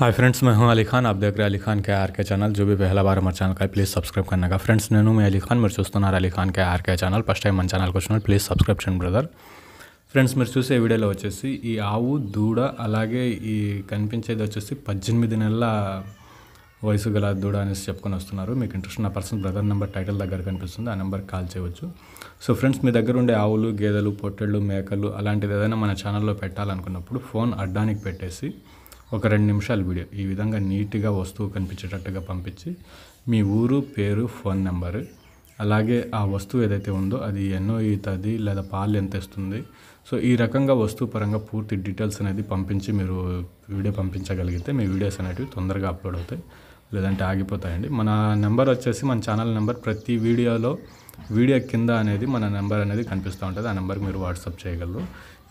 hi friends मैं हूं अली खान आप देख रहे हैं अली खान के आर के चैनल जो भी ఛానల్ का ప్లీజ్ సబ్స్క్రైబ్ కన్నా ఫ్రెండ్స్ నేను మీ అలీ ఖాన్ మీరు చూస్తున్నారు Ali Khan K R K channel first time మన ఛానల్కి వచ్చిన ప్లీజ్ సబ్స్క్రైబ్ చేయండి బ్రదర్ ఫ్రెండ్స్ మీరు చూసే వీడియోలో వచ్చేసి ఈ ఆవు దూడ అలాగే ఈ కనిపించేది వచ్చేసి పద్దెనిమిది నెలల వయసు గల దూడ అనేసి చెప్పుకొని వస్తున్నారు మీకు ఇంట్రెస్ట్ ఉన్న పర్సన్ బ్రదర్ నెంబర్ టైటిల్ దగ్గర కనిపిస్తుంది ఆ నెంబర్ కాల్ చేయవచ్చు సో ఫ్రెండ్స్ మీ దగ్గర ఉండే ఆవులు గేదెలు పొట్టెళ్ళు మేకలు అలాంటిది ఏదైనా మన ఛానల్లో పెట్టాలనుకున్నప్పుడు ఫోన్ అడ్డానికి పెట్టేసి ఒక రెండు నిమిషాలు వీడియో ఈ విధంగా నీట్గా వస్తువు కనిపించేటట్టుగా పంపించి మీ ఊరు పేరు ఫోన్ నెంబరు అలాగే ఆ వస్తువు ఏదైతే ఉందో అది ఎన్నో ఈతది లేదా పాలు ఎంత ఇస్తుంది సో ఈ రకంగా వస్తువు పరంగా పూర్తి డీటెయిల్స్ అనేది పంపించి మీరు వీడియో పంపించగలిగితే మీ వీడియోస్ అనేటివి తొందరగా అప్లోడ్ అవుతాయి లేదంటే ఆగిపోతాయండి మన నెంబర్ వచ్చేసి మన ఛానల్ నెంబర్ ప్రతి వీడియోలో వీడియో కింద అనేది మన నెంబర్ అనేది కనిపిస్తూ ఉంటుంది ఆ నెంబర్కి మీరు వాట్సాప్ చేయగలరు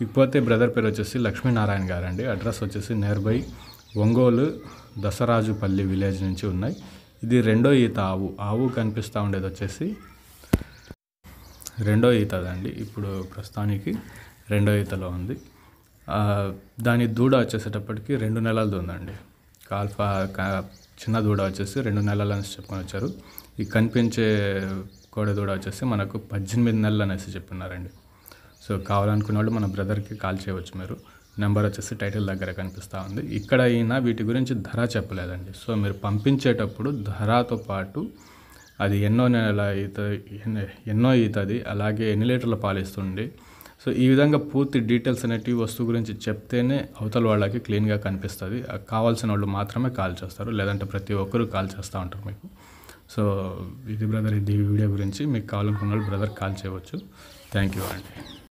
ఇకపోతే బ్రదర్ పేరు వచ్చేసి లక్ష్మీనారాయణ గారు అండి అడ్రస్ వచ్చేసి near by Ongole Dasarajupalli village నుంచి ఉన్నాయి ఇది రెండో ఈత ఆవు ఆవు కనిపిస్తూ ఉండేది వచ్చేసి రెండో ఈతదండి ఇప్పుడు ప్రస్తుతానికి రెండో ఈతలో ఉంది దాని దూడ వచ్చేసేటప్పటికి రెండు నెలలది ఉందండి కాల్ఫా చిన్న దూడ వచ్చేసి రెండు నెలలు అని చెప్పుకొని వచ్చారు ఈ కనిపించే కోడ దూడ వచ్చేసి మనకు పద్దెనిమిది నెలలు అనేసి చెప్పినారండి సో కావాలనుకున్న వాళ్ళు మన బ్రదర్కి కాల్ చేయవచ్చు మీరు నెంబర్ వచ్చేసి టైటిల్ దగ్గర కనిపిస్తూ ఉంది ఇక్కడ అయినా వీటి గురించి ధర చెప్పలేదండి సో మీరు పంపించేటప్పుడు ధరతో పాటు అది ఎన్నో నెలల ఎన్నో ఈతది అలాగే ఎన్ని లీటర్ల పాలిస్తుండే సో ఈ విధంగా పూర్తి డీటెయిల్స్ అనేటివి వస్తువు గురించి చెప్తేనే అవతల వాళ్ళకి క్లీన్గా కనిపిస్తుంది కావాల్సిన వాళ్ళు మాత్రమే కాల్ చేస్తారు లేదంటే ప్రతి ఒక్కరూ కాల్ చేస్తూ ఉంటారు మీకు సో ఇది బ్రదర్ ఇది వీడియో గురించి మీకు కావాలనుకున్న బ్రదర్ కాల్ చేయవచ్చు థ్యాంక్ యూ అండి